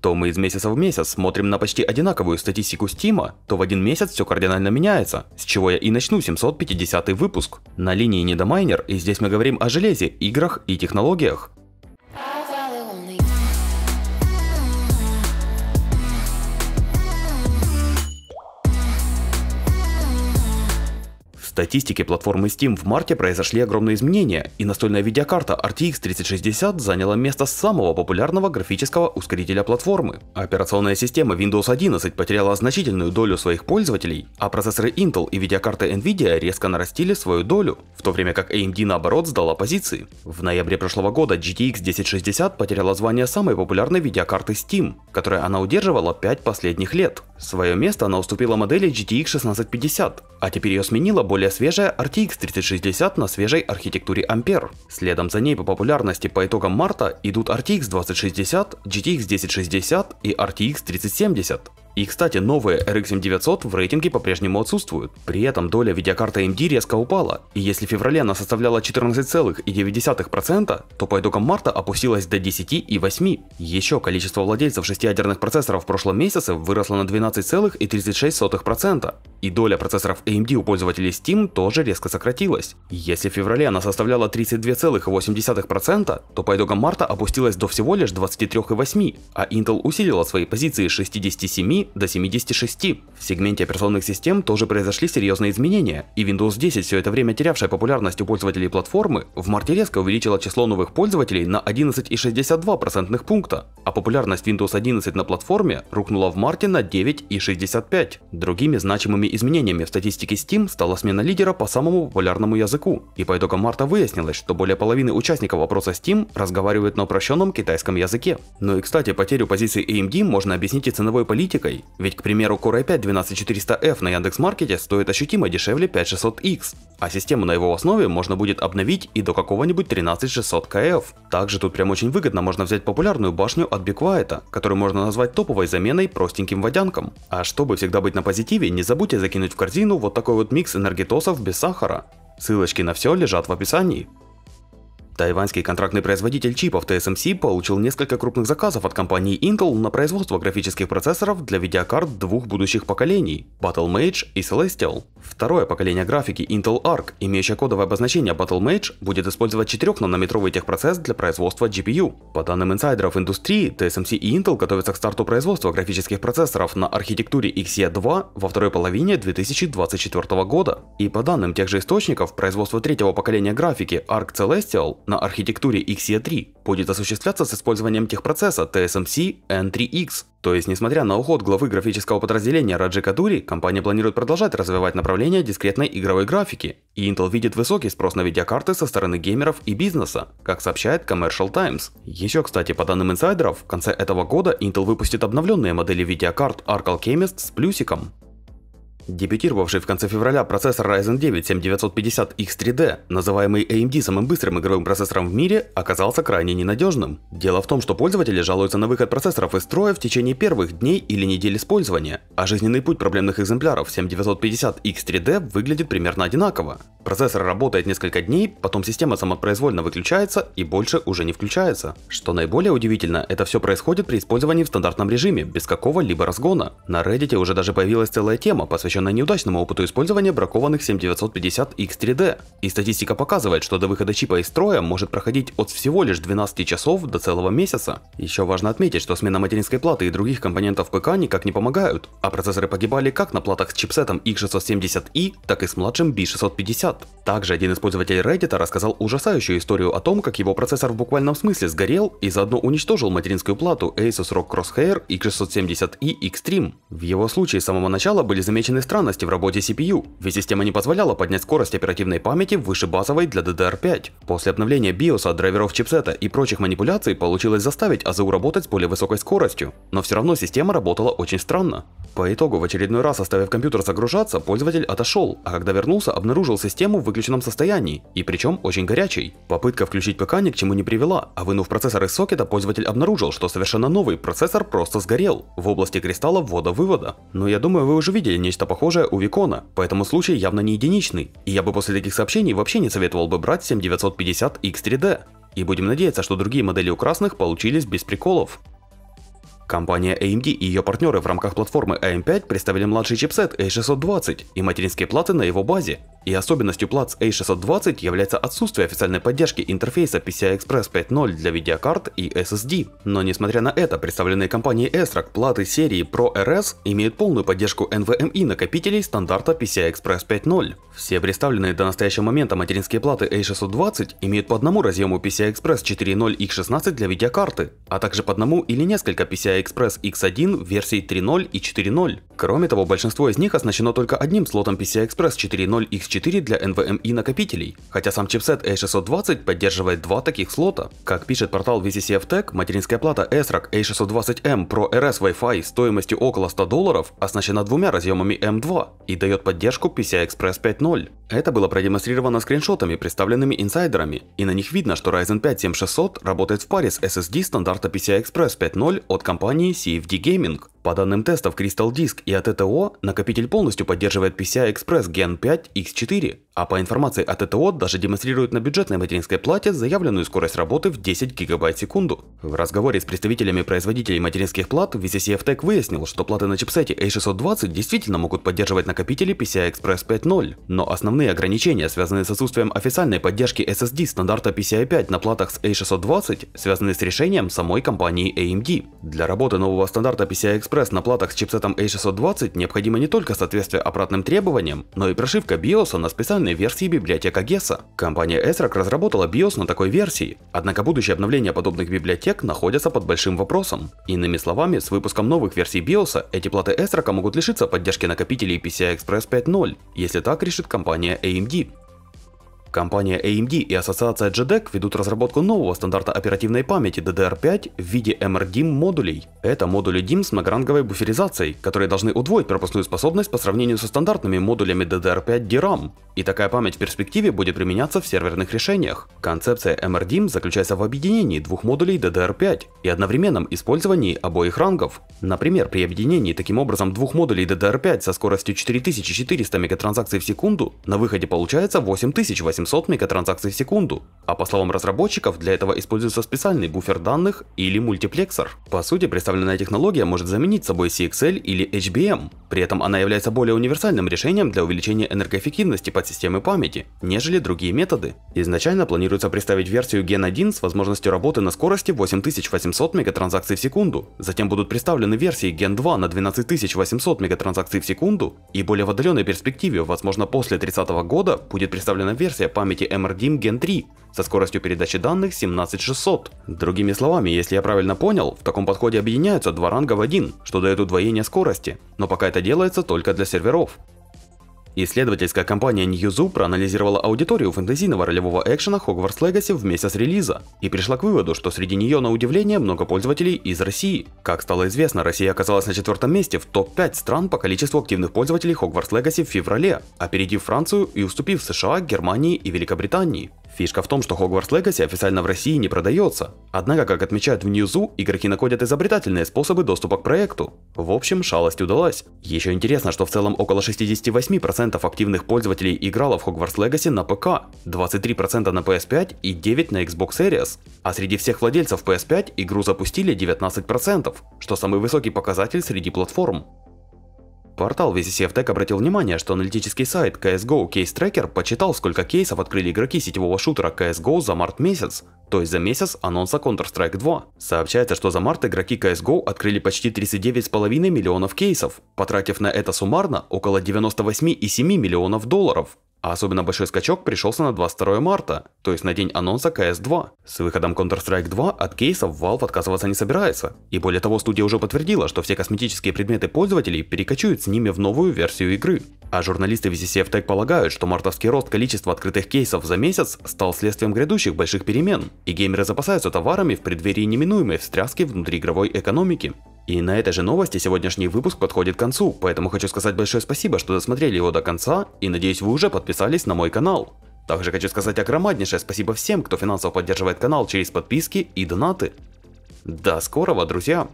то мы из месяца в месяц смотрим на почти одинаковую статистику Стима, то в один месяц все кардинально меняется, с чего я и начну 750 выпуск. На линии Недомайнер, и здесь мы говорим о железе, играх и технологиях. статистике платформы Steam в марте произошли огромные изменения, и настольная видеокарта RTX 3060 заняла место самого популярного графического ускорителя платформы. Операционная система Windows 11 потеряла значительную долю своих пользователей, а процессоры Intel и видеокарты Nvidia резко нарастили свою долю, в то время как AMD наоборот сдала позиции. В ноябре прошлого года GTX 1060 потеряла звание самой популярной видеокарты Steam, которое она удерживала 5 последних лет. Свое место она уступила модели GTX 1650, а теперь ее сменила более более свежая RTX 3060 на свежей архитектуре Ampere. Следом за ней по популярности по итогам марта идут RTX 2060, GTX 1060 и RTX 3070. И, кстати, новые RX 7900 в рейтинге по-прежнему отсутствуют. При этом доля видеокарты AMD резко упала, и если в феврале она составляла 14,9%, то по итогам марта опустилась до 10,8%. Еще количество владельцев шестиядерных процессоров в прошлом месяце выросло на 12,36%, и доля процессоров AMD у пользователей Steam тоже резко сократилась. Если в феврале она составляла 32,8%, то по итогам марта опустилась до всего лишь 23,8%, а Intel усилила свои позиции с 67 до 76. В сегменте операционных систем тоже произошли серьезные изменения, и Windows 10, все это время терявшая популярность у пользователей платформы, в марте резко увеличила число новых пользователей на 11,62% пункта, а популярность Windows 11 на платформе рухнула в марте на 9,65. Другими значимыми изменениями в статистике Steam стала смена лидера по самому популярному языку, и по итогам марта выяснилось, что более половины участников опроса Steam разговаривают на упрощенном китайском языке. Ну и кстати, потерю позиции AMD можно объяснить и ценовой политикой, покупкой. Ведь, к примеру, Core i5 12400F на Яндекс.Маркете стоит ощутимо дешевле 5600X, а систему на его основе можно будет обновить и до какого-нибудь 13600KF. Также тут прям очень выгодно можно взять популярную башню от BeQuiet, которую можно назвать топовой заменой простеньким водянкам. А чтобы всегда быть на позитиве, не забудьте закинуть в корзину вот такой вот микс энергетосов без сахара. Ссылочки на все лежат в описании. Тайваньский контрактный производитель чипов TSMC получил несколько крупных заказов от компании Intel на производство графических процессоров для видеокарт двух будущих поколений – Battle Mage и Celestial. Второе поколение графики Intel Arc, имеющее кодовое обозначение Battle Mage, будет использовать 4-нанометровый техпроцесс для производства GPU. По данным инсайдеров индустрии, TSMC и Intel готовятся к старту производства графических процессоров на архитектуре XE2 во второй половине 2024 года. И по данным тех же источников, производство третьего поколения графики Arc Celestial на архитектуре XE3 будет осуществляться с использованием техпроцесса TSMC N3X. То есть, несмотря на уход главы графического подразделения Раджи Кадури, компания планирует продолжать развивать направление дискретной игровой графики. И Intel видит высокий спрос на видеокарты со стороны геймеров и бизнеса, как сообщает Commercial Times. Еще, кстати, по данным инсайдеров, в конце этого года Intel выпустит обновленные модели видеокарт Arcal Chemist с плюсиком. Дебютировавший в конце февраля процессор Ryzen 9 7950X3D, называемый AMD самым быстрым игровым процессором в мире, оказался крайне ненадежным. Дело в том, что пользователи жалуются на выход процессоров из строя в течение первых дней или недель использования, а жизненный путь проблемных экземпляров 7950X3D выглядит примерно одинаково. Процессор работает несколько дней, потом система самопроизвольно выключается и больше уже не включается. Что наиболее удивительно, это все происходит при использовании в стандартном режиме, без какого-либо разгона. На Reddit уже даже появилась целая тема, посвященная на неудачному опыту использования бракованных 7950X3D. И статистика показывает, что до выхода чипа из строя может проходить от всего лишь 12 часов до целого месяца. Еще важно отметить, что смена материнской платы и других компонентов ПК никак не помогают, а процессоры погибали как на платах с чипсетом X670i, так и с младшим B650. Также один из пользователей Reddit рассказал ужасающую историю о том, как его процессор в буквальном смысле сгорел и заодно уничтожил материнскую плату Asus ROG Crosshair X670i Extreme. В его случае с самого начала были замечены странности в работе CPU, ведь система не позволяла поднять скорость оперативной памяти выше базовой для DDR5. После обновления BIOS, а драйверов чипсета и прочих манипуляций получилось заставить АЗУ работать с более высокой скоростью, но все равно система работала очень странно. По итогу, в очередной раз оставив компьютер загружаться, пользователь отошел, а когда вернулся, обнаружил систему в выключенном состоянии, и причем очень горячей. Попытка включить ПК ни к чему не привела, а вынув процессор из сокета, пользователь обнаружил, что совершенно новый процессор просто сгорел в области кристалла ввода-вывода. Но я думаю, вы уже видели нечто похожее похожее у Викона, поэтому случай явно не единичный, и я бы после таких сообщений вообще не советовал бы брать 7950 X3D. И будем надеяться, что другие модели у красных получились без приколов. Компания AMD и ее партнеры в рамках платформы AM5 представили младший чипсет A620 и материнские платы на его базе. И особенностью плац A620 является отсутствие официальной поддержки интерфейса PCI Express 5.0 для видеокарт и SSD. Но несмотря на это, представленные компанией ESRock платы серии Pro RS имеют полную поддержку NVMe накопителей стандарта PCI Express 5.0. Все представленные до настоящего момента материнские платы A620 имеют по одному разъему PCI Express 4.0 X16 для видеокарты, а также по одному или несколько PCI Express X1 версий 3.0 и 4.0. Кроме того, большинство из них оснащено только одним слотом PCI Express 4.0 X4 для NVMe эм накопителей, хотя сам чипсет A620 поддерживает два таких слота. Как пишет портал VCCF Tech, материнская плата ASRock A620M эм Pro RS Wi-Fi стоимостью около 100 долларов оснащена двумя разъемами M2 эм и дает поддержку PCI Express 5.0. Это было продемонстрировано скриншотами, представленными инсайдерами, и на них видно, что Ryzen 5 7600 работает в паре с SSD стандарта PCI Express 5.0 от компании CFD Gaming. По данным тестов Crystal Disk и от ТТО, накопитель полностью поддерживает PCI Express Gen 5 X4. А по информации от ЭТО даже демонстрируют на бюджетной материнской плате заявленную скорость работы в 10 гигабайт в секунду. В разговоре с представителями производителей материнских плат VCCF Tech выяснил, что платы на чипсете A620 действительно могут поддерживать накопители PCI Express 5.0, но основные ограничения, связанные с отсутствием официальной поддержки SSD стандарта PCI 5 на платах с A620, связаны с решением самой компании AMD. Для работы нового стандарта PCI Express на платах с чипсетом A620 необходимо не только соответствие аппаратным требованиям, но и прошивка BIOS на специальный современной версии библиотека Гесса. Компания ESRock разработала BIOS на такой версии, однако будущее обновление подобных библиотек находится под большим вопросом. Иными словами, с выпуском новых версий BIOS эти платы ESRock могут лишиться поддержки накопителей PCI Express 5.0, если так решит компания AMD. Компания AMD и ассоциация JEDEC ведут разработку нового стандарта оперативной памяти DDR5 в виде MRDIMM модулей. Это модули DIMM с многоранговой буферизацией, которые должны удвоить пропускную способность по сравнению со стандартными модулями DDR5 DRAM. И такая память в перспективе будет применяться в серверных решениях. Концепция MRDIMM заключается в объединении двух модулей DDR5 и одновременном использовании обоих рангов. Например, при объединении таким образом двух модулей DDR5 со скоростью 4400 мегатранзакций в секунду на выходе получается 8800 800 мегатранзакций в секунду. А по словам разработчиков, для этого используется специальный буфер данных или мультиплексор. По сути, представленная технология может заменить собой CXL или HBM. Эм. При этом она является более универсальным решением для увеличения энергоэффективности подсистемы памяти, нежели другие методы. Изначально планируется представить версию Gen 1 с возможностью работы на скорости 8800 мегатранзакций в секунду. Затем будут представлены версии Gen 2 на 12800 мегатранзакций в секунду. И более в отдаленной перспективе, возможно после 30 -го года, будет представлена версия картой памяти MRDIM Gen 3 со скоростью передачи данных 17600. Другими словами, если я правильно понял, в таком подходе объединяются два ранга в один, что дает удвоение скорости, но пока это делается только для серверов. Исследовательская компания Newzoo проанализировала аудиторию фэнтезийного ролевого экшена Hogwarts Legacy в месяц релиза и пришла к выводу, что среди нее на удивление много пользователей из России. Как стало известно, Россия оказалась на четвертом месте в топ-5 стран по количеству активных пользователей Hogwarts Legacy в феврале, опередив Францию и уступив США, Германии и Великобритании. Фишка в том, что Hogwarts Legacy официально в России не продается. Однако, как отмечают в Ньюзу, игроки находят изобретательные способы доступа к проекту. В общем, шалость удалась. Еще интересно, что в целом около 68% активных пользователей играло в Hogwarts Legacy на ПК, 23% на PS5 и 9% на Xbox Series. А среди всех владельцев PS5 игру запустили 19%, что самый высокий показатель среди платформ. Портал VCCFTech обратил внимание, что аналитический сайт CSGO Case Tracker почитал, сколько кейсов открыли игроки сетевого шутера CSGO за март месяц, то есть за месяц анонса Counter-Strike 2. Сообщается, что за март игроки CSGO открыли почти 39,5 миллионов кейсов, потратив на это суммарно около 98,7 миллионов долларов. А особенно большой скачок пришелся на 22 марта, то есть на день анонса CS2. С выходом Counter-Strike 2 от кейсов Valve отказываться не собирается. И более того, студия уже подтвердила, что все косметические предметы пользователей перекочуют с ними в новую версию игры. А журналисты в VCCF Tech полагают, что мартовский рост количества открытых кейсов за месяц стал следствием грядущих больших перемен, и геймеры запасаются товарами в преддверии неминуемой встряски внутриигровой экономики. И на этой же новости сегодняшний выпуск подходит к концу, поэтому хочу сказать большое спасибо, что досмотрели его до конца, и надеюсь вы уже подписались на мой канал. Также хочу сказать огромнейшее спасибо всем, кто финансово поддерживает канал через подписки и донаты. До скорого, друзья!